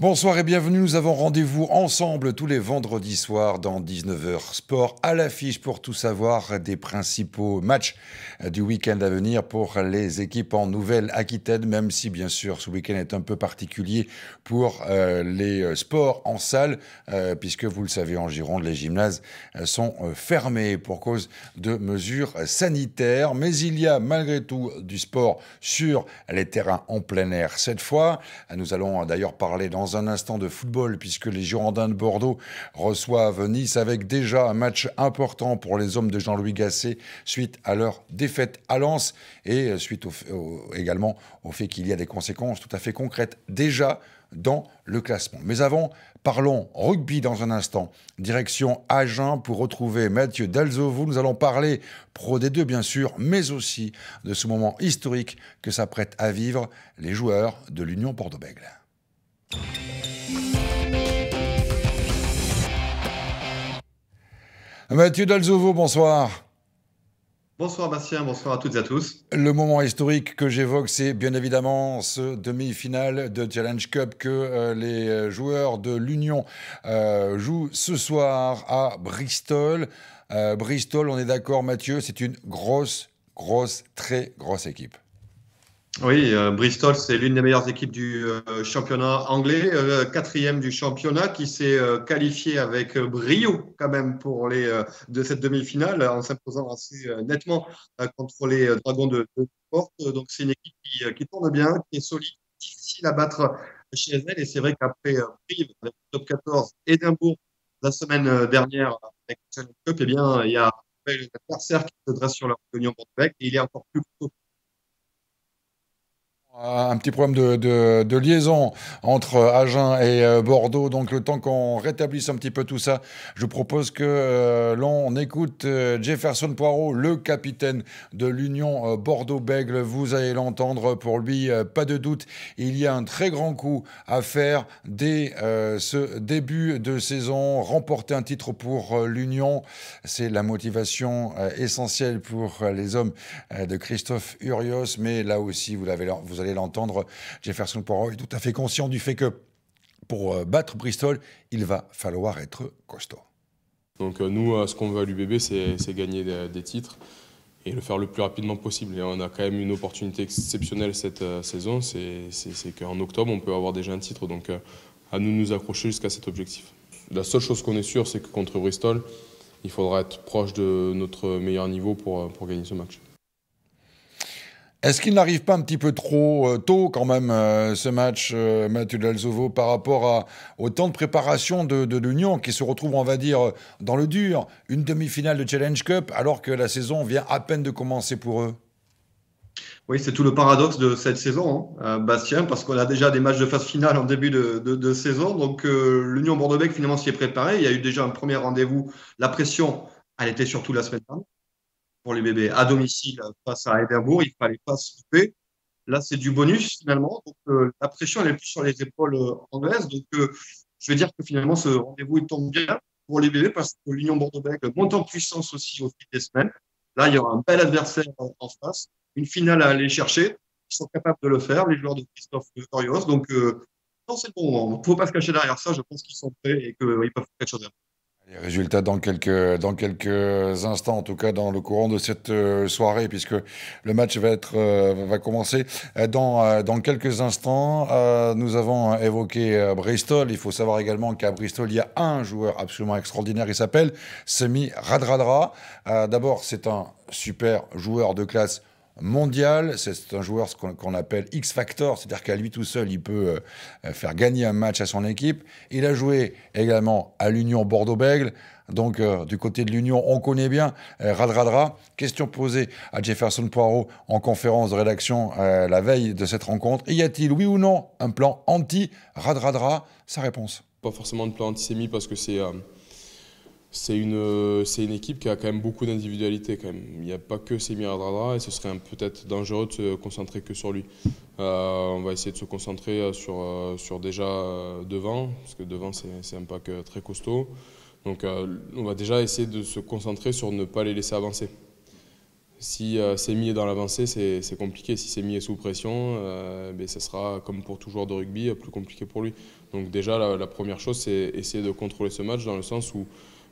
Bonsoir et bienvenue. Nous avons rendez-vous ensemble tous les vendredis soirs dans 19h Sport à l'affiche pour tout savoir des principaux matchs du week-end à venir pour les équipes en Nouvelle-Aquitaine, même si bien sûr ce week-end est un peu particulier pour euh, les euh, sports en salle, euh, puisque vous le savez en Gironde, les gymnases sont fermés pour cause de mesures sanitaires. Mais il y a malgré tout du sport sur les terrains en plein air cette fois. Nous allons d'ailleurs parler dans un instant de football puisque les Girondins de Bordeaux reçoivent Nice avec déjà un match important pour les hommes de Jean-Louis Gasset suite à leur défaite à Lens et euh, suite également au fait qu'il y a des conséquences tout à fait concrètes déjà dans le classement. Mais avant, parlons rugby dans un instant. Direction Agen pour retrouver Mathieu Dalzovou. Nous allons parler Pro des deux bien sûr, mais aussi de ce moment historique que s'apprêtent à vivre les joueurs de l'Union Bordeaux-Bègles. Mathieu Dalzovo, bonsoir. Bonsoir Bastien, bonsoir à toutes et à tous. Le moment historique que j'évoque, c'est bien évidemment ce demi-finale de Challenge Cup que euh, les euh, joueurs de l'Union euh, jouent ce soir à Bristol. Bristol, on est d'accord Mathieu, c'est une grosse, grosse, très grosse équipe. Oui, euh, Bristol, c'est l'une des meilleures équipes du euh, championnat anglais, euh, quatrième du championnat, qui s'est qualifiée avec brio quand même pour les de cette demi-finale en s'imposant assez nettement contre les Dragons de, Porte. Donc c'est une équipe qui, tourne bien, qui est solide, difficile à battre chez elle. Et c'est vrai qu'après Brive, avec le top 14, Édimbourg la semaine dernière avec le Cup, eh bien il y a un adversaire qui se dresse sur leur réunion. et il est encore plus un petit problème de, liaison entre euh, Agen et euh, Bordeaux. Donc, le temps qu'on rétablisse un petit peu tout ça, je propose que euh, l'on écoute Jefferson Poirot, le capitaine de l'Union Bordeaux-Bègle. Vous allez l'entendre. Pour lui, pas de doute, il y a un très grand coup à faire dès ce début de saison. Remporter un titre pour l'Union, c'est la motivation essentielle pour les hommes de Christophe Urios. Mais là aussi, vous, l'avez, vous allez allez l'entendre, Jefferson Poirot est tout à fait conscient du fait que pour euh, battre Bristol, il va falloir être costaud. Donc euh, nous, euh, ce qu'on veut à l'UBB, c'est gagner des, titres et le faire le plus rapidement possible. Et on a quand même une opportunité exceptionnelle cette saison, c'est qu'en octobre, on peut avoir déjà un titre. Donc à nous nous accrocher jusqu'à cet objectif. La seule chose qu'on est sûr, c'est que contre Bristol, il faudra être proche de notre meilleur niveau pour gagner ce match. Est-ce qu'il n'arrive pas un petit peu trop euh, tôt quand même euh, ce match, euh, Mathieu Dalzovo, par rapport au temps de préparation de, l'Union qui se retrouve, on va dire, dans le dur, une demi-finale de Challenge Cup alors que la saison vient à peine de commencer pour eux oui, c'est tout le paradoxe de cette saison, hein, Bastien, parce qu'on a déjà des matchs de phase finale en début de, saison. Donc, l'Union bordeaux finalement, s'y est préparée. Il y a eu déjà un premier rendez-vous. La pression, elle était surtout la semaine dernière pour les bébés à domicile face à Everbourg, Il fallait pas se louper. Là, c'est du bonus finalement. Donc, euh, la pression elle est plus sur les épaules euh, anglaises. Donc, euh, je vais dire que finalement, ce rendez-vous il tombe bien pour les bébés parce que l'Union Bordeaux-Bègles monte en puissance aussi au fil des semaines. Là, il y aura un bel adversaire en face, une finale à aller chercher. Ils sont capables de le faire, les joueurs de Christophe Torios. Donc, non, c'est bon. Il ne faut pas se cacher derrière ça. Je pense qu'ils sont prêts et qu'ils peuvent faire quelque chose. Les résultats dans quelques, dans quelques instants, en tout cas dans le courant de cette euh, soirée, puisque le match va, être, euh, va commencer euh, dans, dans quelques instants. Nous avons évoqué Bristol. Il faut savoir également qu'à Bristol, il y a un joueur absolument extraordinaire. Il s'appelle Semi Radradra. D'abord, c'est un super joueur de classe mondial. C'est un joueur qu'on appelle X-Factor, c'est-à-dire qu'à lui tout seul, il peut euh, faire gagner un match à son équipe. Il a joué également à l'Union Bordeaux-Bègle. Donc, euh, du côté de l'Union, on connaît bien euh, Radradra. Question posée à Jefferson Poirot en conférence de rédaction la veille de cette rencontre. Y a-t-il, oui ou non, un plan anti-Radradra Sa réponse Pas forcément de plan antisémite parce que c'est c'est une, euh, c'est une équipe qui a quand même beaucoup d'individualité. Quand même. Il n'y a pas que Semir Adradra et ce serait peut-être dangereux de se concentrer que sur lui. Euh, on va essayer de se concentrer euh, sur, sur déjà devant, parce que devant c'est un pack très costaud. Donc on va déjà essayer de se concentrer sur ne pas les laisser avancer. Si euh, Semi est dans l'avancée, c'est compliqué. Si Semi est sous pression, ben, sera, comme pour tout joueur de rugby, plus compliqué pour lui. Donc déjà, la première chose, c'est essayer de contrôler ce match dans le sens où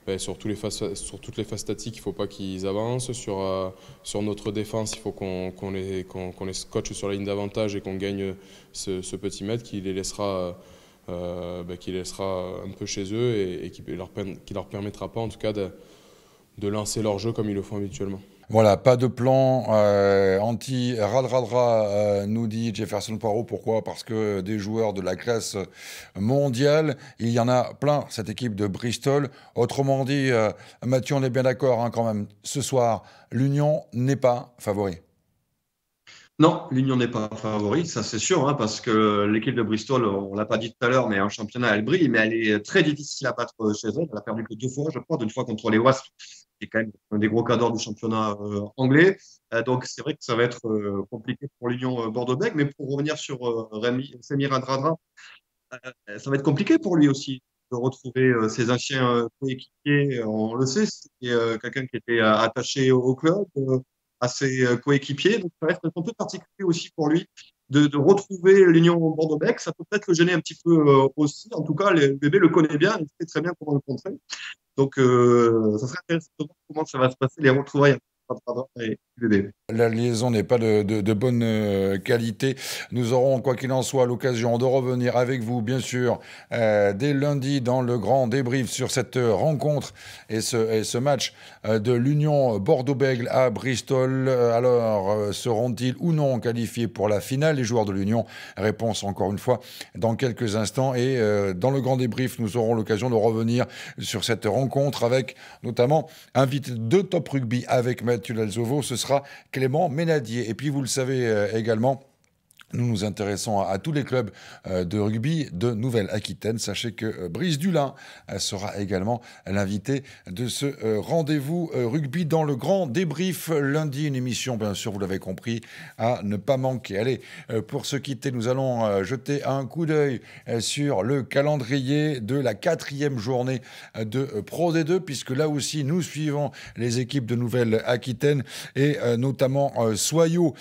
ben, sur, les faces, toutes les phases statiques, il ne faut pas qu'ils avancent. Sur, euh, notre défense, il faut qu'on les, scotche sur la ligne d'avantage et qu'on gagne ce, petit mètre euh, ben, qui les laissera... un peu chez eux et, qui ne leur, permettra pas en tout cas de lancer leur jeu comme ils le font habituellement. Voilà, pas de plan euh, anti-radradra, euh, nous dit Jefferson Poirot. Pourquoi Parce que des joueurs de la classe mondiale, il y en a plein, cette équipe de Bristol. Autrement dit, euh, Mathieu, on est bien d'accord hein, quand même. Ce soir, l'Union n'est pas favori. Non, l'Union n'est pas favori, ça c'est sûr, hein, parce que l'équipe de Bristol, on l'a pas dit tout à l'heure, mais en championnat, elle brille, mais elle est très difficile à battre chez elle. Elle a perdu que deux fois, je crois, d'une fois contre les Wasps qui est quand même un des gros cadors du championnat euh, anglais. Euh, donc c'est vrai que ça va être euh, compliqué pour l'Union Bordeaux-Bègles. Mais pour revenir sur Samir ça va être compliqué pour lui aussi de retrouver ses anciens coéquipiers. On le sait, c'est quelqu'un qui était attaché au, club, à ses coéquipiers. Donc ça va être un peu particulier aussi pour lui de, de retrouver l'union Bordeaux-Bec. Ça peut peut-être le gêner un petit peu euh, aussi. En tout cas, le bébé le connaît bien, il sait très bien comment le contrer. Donc, euh, ça serait intéressant de voir comment ça va se passer, les retrouvailles ah, la liaison n'est pas de, bonne euh, qualité. Nous aurons, quoi qu'il en soit, l'occasion de revenir avec vous, bien sûr, euh, dès lundi dans le grand débrief sur cette rencontre et ce, match euh, de l'Union Bordeaux-Bègle à Bristol. Alors, seront-ils ou non qualifiés pour la finale, les joueurs de l'Union Réponse, encore une fois, dans quelques instants. Et dans le grand débrief, nous aurons l'occasion de revenir sur cette rencontre avec, notamment, invité de Top Rugby avec ce sera Clément Ménadier. Et puis, vous le savez euh, également, nous nous intéressons à, tous les clubs euh, de rugby de Nouvelle-Aquitaine. Sachez que brise euh, Brice Dulin euh, sera également l'invité de ce rendez-vous rugby dans le grand débrief lundi. Une émission, bien sûr, vous l'avez compris, à ne pas manquer. Allez, pour se quitter, nous allons jeter un coup d'œil sur le calendrier de la quatrième journée de Pro D2, puisque là aussi, nous suivons les équipes de Nouvelle-Aquitaine et notamment Soyaux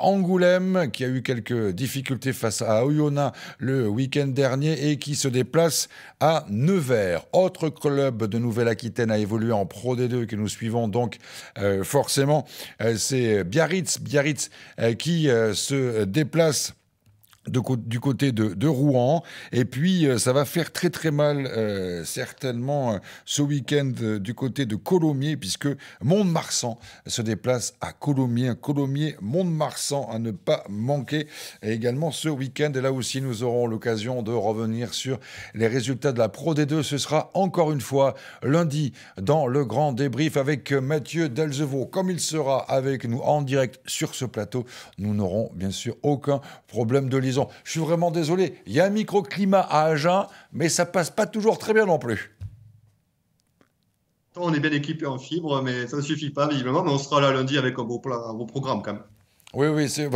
Angoulême, qui a eu quelques quelques difficultés face à Oyonnax le week-end dernier et qui se déplace à Nevers. Autre club de Nouvelle-Aquitaine à évoluer en Pro D2 que nous suivons donc euh, forcément, euh, c'est Biarritz. Biarritz euh, qui se déplace du côté de, Rouen. Et puis, euh, ça va faire très très mal euh, certainement euh, ce week-end du côté de Colomiers, puisque Mont-de-Marsan se déplace à Colomiers. Colomiers, Mont-de-Marsan à ne pas manquer. également ce week-end, et là aussi, nous aurons l'occasion de revenir sur les résultats de la Pro D2. Ce sera encore une fois lundi dans le grand débrief avec Mathieu Delzevaux. Comme il sera avec nous en direct sur ce plateau, nous n'aurons bien sûr aucun problème de liaison. Je suis vraiment désolé, il y a un microclimat à Agen, mais ça passe pas toujours très bien non plus. On est bien équipé en fibre, mais ça ne suffit pas visiblement. Mais on sera là lundi avec un beau, plan, un programme quand même. Oui, oui, c'est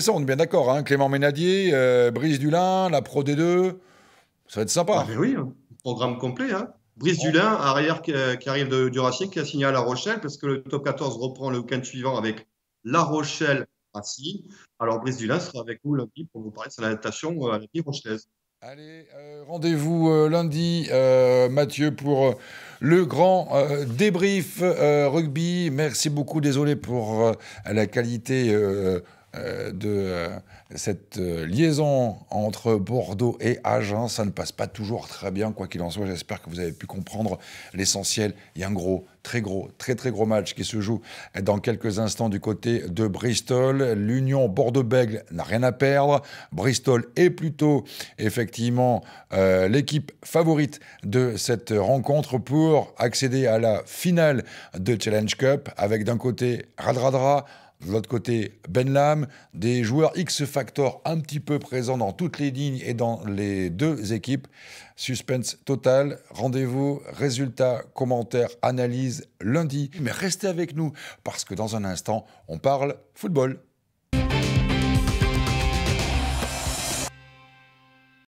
ça, on est bien d'accord. Hein. Clément Ménadier, brise euh, Brice Dulin, la Pro D2, ça va être sympa. Ah, ben oui, hein. programme complet. Hein. Brice Dulin, arrière euh, qui, arrive de, du Racing, qui a signé à La Rochelle, parce que le top 14 reprend le week-end suivant avec La Rochelle alors Brice Dulas sera avec nous lundi pour vous parler de son adaptation euh, à la vie rochelaise. Allez, euh, rendez-vous euh, lundi, Mathieu, pour le grand débrief rugby. Merci beaucoup, désolé pour la qualité euh, de euh, cette euh, liaison entre Bordeaux et Agen. Ça ne passe pas toujours très bien, quoi qu'il en soit. J'espère que vous avez pu comprendre l'essentiel. Il y a un gros, très gros, très très gros match qui se joue dans quelques instants du côté de Bristol. L'Union Bordeaux-Bègle n'a rien à perdre. Bristol est plutôt effectivement l'équipe favorite de cette rencontre pour accéder à la finale de Challenge Cup avec d'un côté Radradra de l'autre côté, Benlam, des joueurs X-Factor un petit peu présents dans toutes les lignes et dans les deux équipes. Suspense total, rendez-vous, résultats, commentaires, analyse lundi. Mais restez avec nous parce que dans un instant, on parle football.